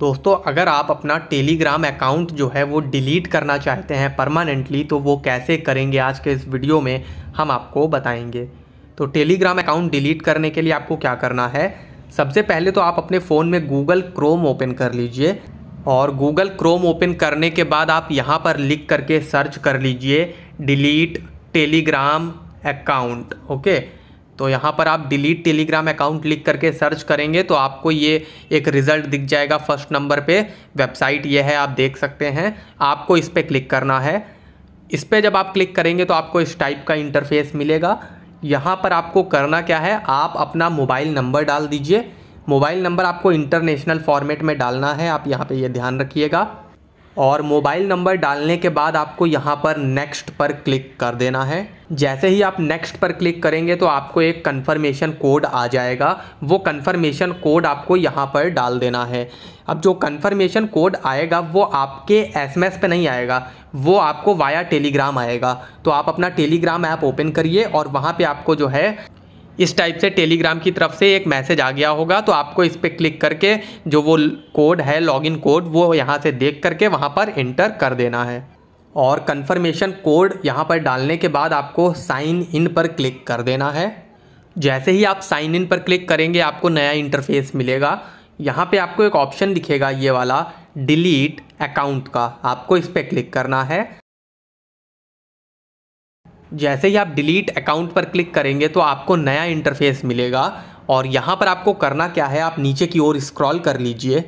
दोस्तों अगर आप अपना टेलीग्राम अकाउंट जो है वो डिलीट करना चाहते हैं परमानेंटली तो वो कैसे करेंगे आज के इस वीडियो में हम आपको बताएंगे तो टेलीग्राम अकाउंट डिलीट करने के लिए आपको क्या करना है सबसे पहले तो आप अपने फ़ोन में गूगल क्रोम ओपन कर लीजिए और गूगल क्रोम ओपन करने के बाद आप यहाँ पर लिख करके सर्च कर लीजिए डिलीट टेलीग्राम अकाउंट ओके तो यहाँ पर आप डिलीट टेलीग्राम अकाउंट लिख करके सर्च करेंगे तो आपको ये एक रिज़ल्ट दिख जाएगा फर्स्ट नंबर पे वेबसाइट ये है आप देख सकते हैं आपको इस पर क्लिक करना है इस पर जब आप क्लिक करेंगे तो आपको इस टाइप का इंटरफेस मिलेगा यहाँ पर आपको करना क्या है आप अपना मोबाइल नंबर डाल दीजिए मोबाइल नंबर आपको इंटरनेशनल फॉर्मेट में डालना है आप यहाँ पर ये यह ध्यान रखिएगा और मोबाइल नंबर डालने के बाद आपको यहाँ पर नेक्स्ट पर क्लिक कर देना है जैसे ही आप नेक्स्ट पर क्लिक करेंगे तो आपको एक कन्फर्मेशन कोड आ जाएगा वो कन्फर्मेशन कोड आपको यहाँ पर डाल देना है अब जो कन्फर्मेशन कोड आएगा वो आपके एसएमएस पे नहीं आएगा वो आपको वाया टेलीग्राम आएगा तो आप अपना टेलीग्राम ऐप ओपन करिए और वहाँ पे आपको जो है इस टाइप से टेलीग्राम की तरफ से एक मैसेज आ गया होगा तो आपको इस पर क्लिक करके जो वो कोड है लॉगिन कोड वो यहाँ से देख करके वहाँ पर इंटर कर देना है और कन्फर्मेशन कोड यहाँ पर डालने के बाद आपको साइन इन पर क्लिक कर देना है जैसे ही आप साइन इन पर क्लिक करेंगे आपको नया इंटरफेस मिलेगा यहाँ पे आपको एक ऑप्शन दिखेगा ये वाला डिलीट अकाउंट का आपको इस पर क्लिक करना है जैसे ही आप डिलीट अकाउंट पर क्लिक करेंगे तो आपको नया इंटरफेस मिलेगा और यहाँ पर आपको करना क्या है आप नीचे की ओर स्क्रॉल कर लीजिए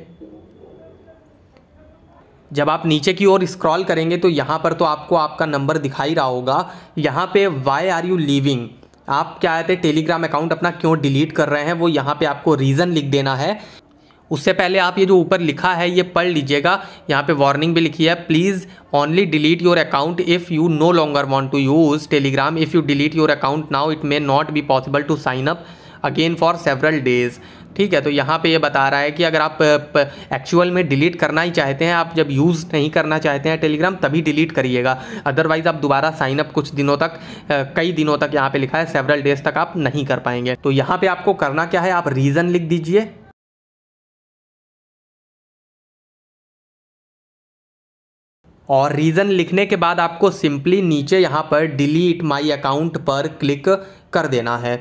जब आप नीचे की ओर स्क्रॉल करेंगे तो यहाँ पर तो आपको आपका नंबर दिखाई रहा होगा यहाँ पे वाई आर यू लिविंग आप क्या कहते हैं टेलीग्राम अकाउंट अपना क्यों डिलीट कर रहे हैं वो यहाँ पे आपको रीज़न लिख देना है उससे पहले आप ये जो ऊपर लिखा है ये पढ़ लीजिएगा यहाँ पे वार्निंग भी लिखी है please only delete your account if you no longer want to use Telegram if you delete your account now it may not be possible to sign up again for several days ठीक है तो यहाँ पे ये बता रहा है कि अगर आप एक्चुअल में डिलीट करना ही चाहते हैं आप जब यूज़ नहीं करना चाहते हैं टेलीग्राम तभी डिलीट करिएगा अदरवाइज़ आप दोबारा साइनअप कुछ दिनों तक कई दिनों तक यहाँ पे लिखा है सेवरल डेज तक आप नहीं कर पाएंगे तो यहाँ पे आपको करना क्या है आप रीज़न लिख दीजिए और रीज़न लिखने के बाद आपको सिंपली नीचे यहाँ पर डिलीट माई अकाउंट पर क्लिक कर देना है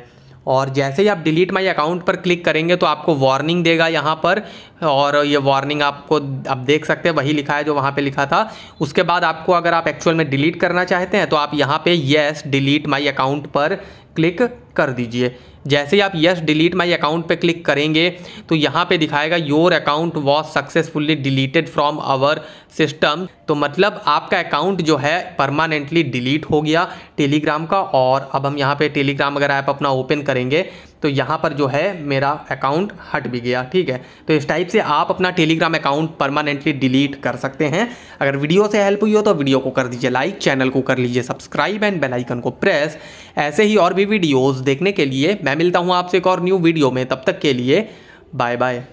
और जैसे ही आप डिलीट माई अकाउंट पर क्लिक करेंगे तो आपको वार्निंग देगा यहाँ पर और ये वार्निंग आपको आप देख सकते हैं वही लिखा है जो वहाँ पे लिखा था उसके बाद आपको अगर आप एक्चुअल में डिलीट करना चाहते हैं तो आप यहाँ पे येस डिलीट माई अकाउंट पर क्लिक कर दीजिए जैसे ही आप यस डिलीट माई अकाउंट पे क्लिक करेंगे तो यहाँ पे दिखाएगा your account was successfully deleted from our system तो मतलब आपका अकाउंट जो है परमानेंटली डिलीट हो गया टेलीग्राम का और अब हम यहाँ पे टेलीग्राम अगर ऐप अपना ओपन करेंगे तो यहाँ पर जो है मेरा अकाउंट हट भी गया ठीक है तो इस टाइप से आप अपना टेलीग्राम अकाउंट परमानेंटली डिलीट कर सकते हैं अगर वीडियो से हेल्प हुई हो तो वीडियो को कर दीजिए लाइक चैनल को कर लीजिए सब्सक्राइब एंड बेल आइकन को प्रेस ऐसे ही और भी वीडियोज़ देखने के लिए मैं मिलता हूँ आपसे एक और न्यू वीडियो में तब तक के लिए बाय बाय